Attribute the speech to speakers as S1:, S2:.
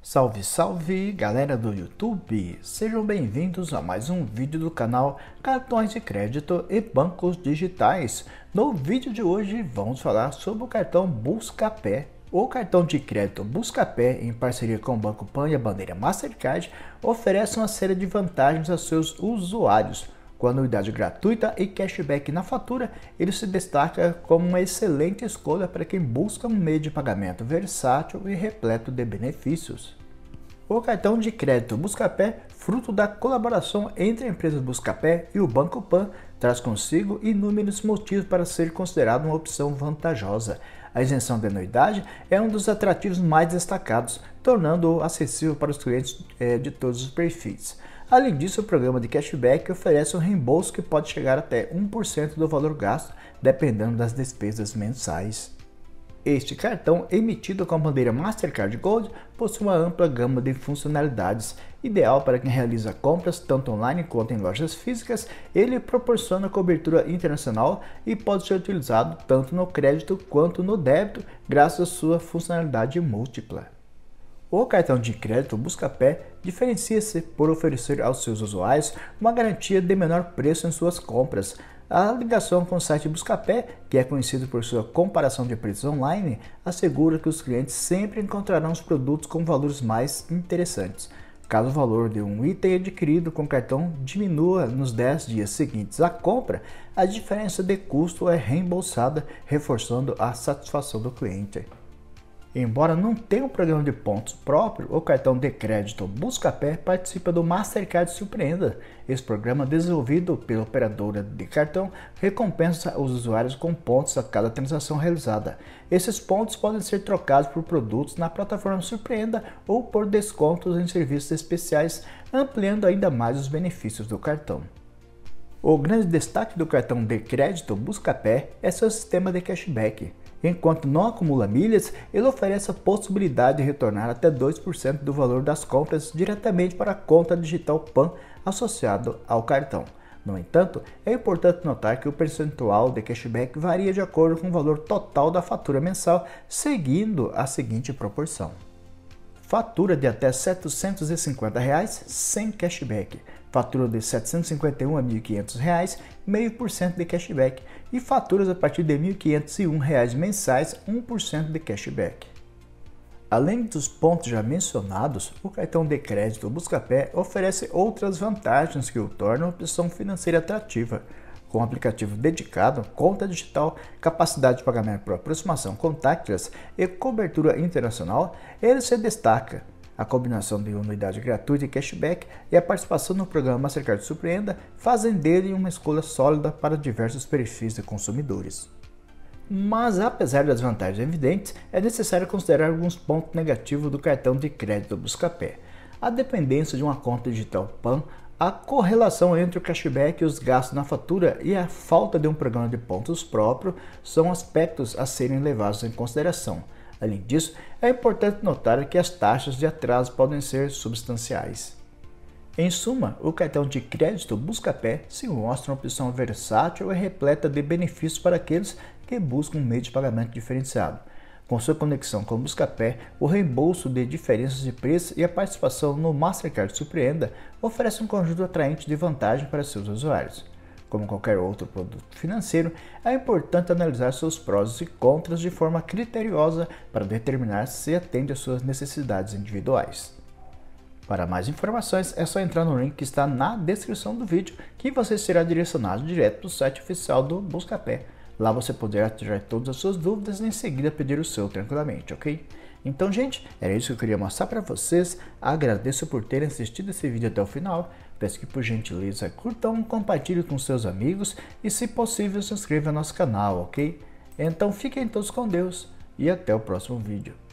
S1: Salve, salve, galera do YouTube! Sejam bem-vindos a mais um vídeo do canal Cartões de Crédito e Bancos Digitais. No vídeo de hoje vamos falar sobre o cartão Buscapé. O cartão de crédito Buscapé, em parceria com o Banco Pan e a bandeira Mastercard, oferece uma série de vantagens a seus usuários com anuidade gratuita e cashback na fatura, ele se destaca como uma excelente escolha para quem busca um meio de pagamento versátil e repleto de benefícios. O cartão de crédito Buscapé, fruto da colaboração entre a empresa Buscapé e o Banco Pan, traz consigo inúmeros motivos para ser considerado uma opção vantajosa. A isenção de anuidade é um dos atrativos mais destacados, tornando-o acessível para os clientes eh, de todos os perfis. Além disso, o programa de cashback oferece um reembolso que pode chegar até 1% do valor gasto, dependendo das despesas mensais. Este cartão, emitido com a bandeira Mastercard Gold, possui uma ampla gama de funcionalidades. Ideal para quem realiza compras tanto online quanto em lojas físicas, ele proporciona cobertura internacional e pode ser utilizado tanto no crédito quanto no débito, graças à sua funcionalidade múltipla. O cartão de crédito Buscapé diferencia-se por oferecer aos seus usuários uma garantia de menor preço em suas compras. A ligação com o site Buscapé, que é conhecido por sua comparação de preços online, assegura que os clientes sempre encontrarão os produtos com valores mais interessantes. Caso o valor de um item adquirido com cartão diminua nos 10 dias seguintes à compra, a diferença de custo é reembolsada, reforçando a satisfação do cliente. Embora não tenha um programa de pontos próprio, o cartão de crédito Buscapé participa do Mastercard Surpreenda. Esse programa, desenvolvido pela operadora de cartão, recompensa os usuários com pontos a cada transação realizada. Esses pontos podem ser trocados por produtos na plataforma Surpreenda ou por descontos em serviços especiais, ampliando ainda mais os benefícios do cartão. O grande destaque do cartão de crédito Buscapé é seu sistema de cashback. Enquanto não acumula milhas, ele oferece a possibilidade de retornar até 2% do valor das compras diretamente para a conta digital PAN associado ao cartão. No entanto, é importante notar que o percentual de cashback varia de acordo com o valor total da fatura mensal, seguindo a seguinte proporção: fatura de até R$ 750 reais, sem cashback. Faturas de 751 a 1.500 reais, meio por cento de cashback e faturas a partir de 1.501 reais mensais, 1% de cashback. Além dos pontos já mencionados, o cartão de crédito Buscapé oferece outras vantagens que o tornam opção financeira atrativa, com aplicativo dedicado, conta digital, capacidade de pagamento por aproximação contactless e cobertura internacional, ele se destaca a combinação de anuidade gratuita e cashback e a participação no programa Mastercard Surpreenda fazem dele uma escolha sólida para diversos perfis de consumidores. Mas apesar das vantagens evidentes, é necessário considerar alguns pontos negativos do cartão de crédito Buscapé. A dependência de uma conta digital PAN a correlação entre o cashback e os gastos na fatura e a falta de um programa de pontos próprio são aspectos a serem levados em consideração. Além disso, é importante notar que as taxas de atraso podem ser substanciais. Em suma, o cartão de crédito Buscapé se mostra uma opção versátil e repleta de benefícios para aqueles que buscam um meio de pagamento diferenciado. Com sua conexão com o Buscapé, o reembolso de diferenças de preço e a participação no Mastercard Surpreenda oferece um conjunto atraente de vantagens para seus usuários como qualquer outro produto financeiro, é importante analisar seus prós e contras de forma criteriosa para determinar se atende às suas necessidades individuais. Para mais informações, é só entrar no link que está na descrição do vídeo, que você será direcionado direto para o site oficial do Buscapé. Lá você poderá tirar todas as suas dúvidas e em seguida pedir o seu tranquilamente, ok? Então, gente, era isso que eu queria mostrar para vocês. Agradeço por terem assistido esse vídeo até o final. Peço que por gentileza curtam, compartilhe com seus amigos e se possível se inscreva no nosso canal, ok? Então fiquem todos com Deus e até o próximo vídeo.